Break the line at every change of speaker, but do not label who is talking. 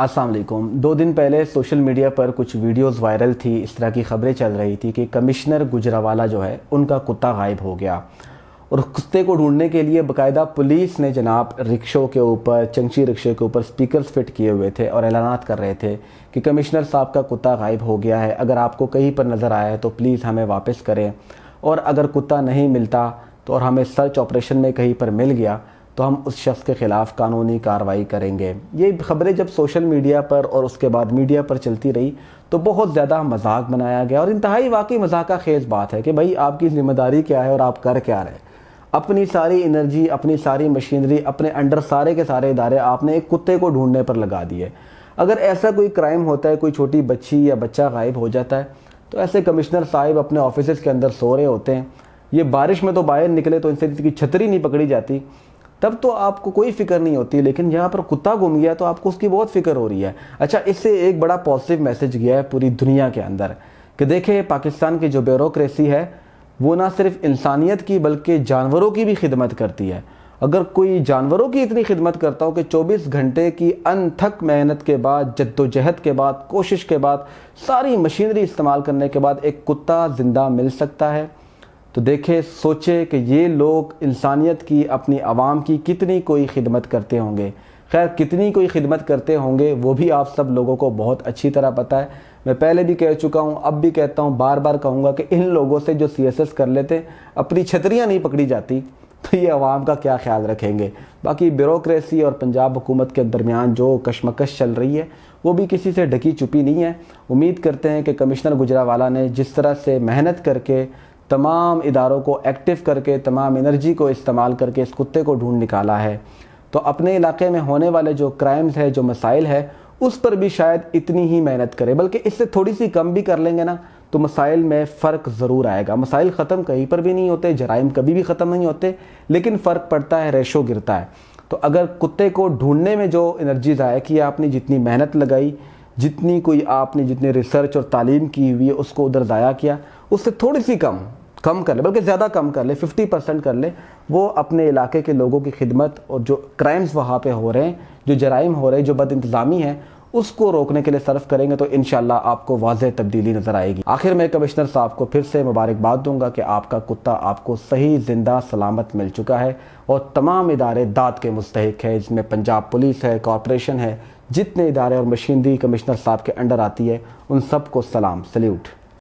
अस्सलाम वालेकुम दो दिन पहले सोशल मीडिया पर कुछ वीडियोस वायरल थी इस तरह की खबरें चल रही थी कि कमिश्नर गुजरावाला जो है उनका कुत्ता गायब हो गया और कुत्ते को ढूंढने के लिए बकायदा पुलिस ने जनाब रिक्शों के ऊपर चंगची रिक्शे के ऊपर स्पीकर्स फिट किए हुए थे और ऐलानात कर रहे थे कि कमिश्नर साहब का कुत्ता गायब हो गया है अगर आपको कहीं पर नज़र आया है तो प्लीज़ हमें वापस करें और अगर कुत्ता नहीं मिलता तो और हमें सर्च ऑपरेशन में कहीं पर मिल गया तो हम उस शख्स के ख़िलाफ़ कानूनी कार्रवाई करेंगे ये खबरें जब सोशल मीडिया पर और उसके बाद मीडिया पर चलती रही तो बहुत ज़्यादा मजाक बनाया गया और इंतहाई वाकई मजाक खेज़ बात है कि भाई आपकी ज़िम्मेदारी क्या है और आप कर क्या रहे अपनी सारी इनर्जी अपनी सारी मशीनरी अपने अंडर सारे के सारे इदारे आपने एक कुत्ते को ढूंढने पर लगा दिए अगर ऐसा कोई क्राइम होता है कोई छोटी बच्ची या बच्चा गायब हो जाता है तो ऐसे कमिश्नर साहब अपने ऑफिस के अंदर सो रहे होते हैं ये बारिश में तो बाहर निकले तो इनसे इसकी छतरी नहीं पकड़ी जाती तब तो आपको कोई फिक्र नहीं होती लेकिन यहाँ पर कुत्ता घूम गया तो आपको उसकी बहुत फिक्र हो रही है अच्छा इससे एक बड़ा पॉजिटिव मैसेज गया है पूरी दुनिया के अंदर कि देखें पाकिस्तान की जो ब्यूरोसी है वो ना सिर्फ इंसानियत की बल्कि जानवरों की भी खिदमत करती है अगर कोई जानवरों की इतनी खिदमत करता हो कि 24 घंटे की अनथक मेहनत के बाद जद्दोजहद के बाद कोशिश के बाद सारी मशीनरी इस्तेमाल करने के बाद एक कुत्ता ज़िंदा मिल सकता है तो देखें सोचें कि ये लोग इंसानियत की अपनी आवाम की कितनी कोई खिदमत करते होंगे खैर कितनी कोई खिदमत करते होंगे वो भी आप सब लोगों को बहुत अच्छी तरह पता है मैं पहले भी कह चुका हूँ अब भी कहता हूँ बार बार कहूँगा कि इन लोगों से जो सी कर लेते अपनी छतरियाँ नहीं पकड़ी जाती तो ये आवाम का क्या ख्याल रखेंगे बाकी ब्यूरोसी और पंजाब हुकूमत के दरमियान जो कशमकश चल रही है वो भी किसी से ढकी छुपी नहीं है उम्मीद करते हैं कि कमिश्नर गुजरावाला ने जिस तरह से मेहनत करके तमाम इदारों को एक्टिव करके तमाम एनर्जी को इस्तेमाल करके इस कुत्ते को ढूंढ निकाला है तो अपने इलाके में होने वाले जो क्राइम्स है जो मसाइल है उस पर भी शायद इतनी ही मेहनत करें बल्कि इससे थोड़ी सी कम भी कर लेंगे ना तो मसाइल में फ़र्क ज़रूर आएगा मसाइल ख़त्म कहीं पर भी नहीं होते जराइम कभी भी ख़त्म नहीं होते लेकिन फ़र्क पड़ता है रेशो गिरता है तो अगर कुत्ते को ढूंढने में जो एनर्जी ज़ाया की आपने जितनी मेहनत लगाई जितनी कोई आपने जितने रिसर्च और तालीम की हुई है उसको उधर ज़ाया किया उससे थोड़ी सी कम कम कर ले बल्कि ज़्यादा कम कर ले 50 परसेंट कर ले वो अपने इलाके के लोगों की खिदमत और जो क्राइम्स वहाँ पे हो रहे हैं जो जराइम हो रहे हैं जो बद इंतज़ामी है उसको रोकने के लिए सर्व करेंगे तो इनशाला आपको वाजह तब्दीली नजर आएगी आखिर में कमिश्नर साहब को फिर से मुबारकबाद दूंगा कि आपका कुत्ता आपको सही जिंदा सलामत मिल चुका है और तमाम इदारे दाद के मुस्तक है जिसमें पंजाब पुलिस है कॉरपोरेशन है जितने इदारे और मशीनरी कमिश्नर साहब के अंडर आती है उन सबको सलाम सल्यूट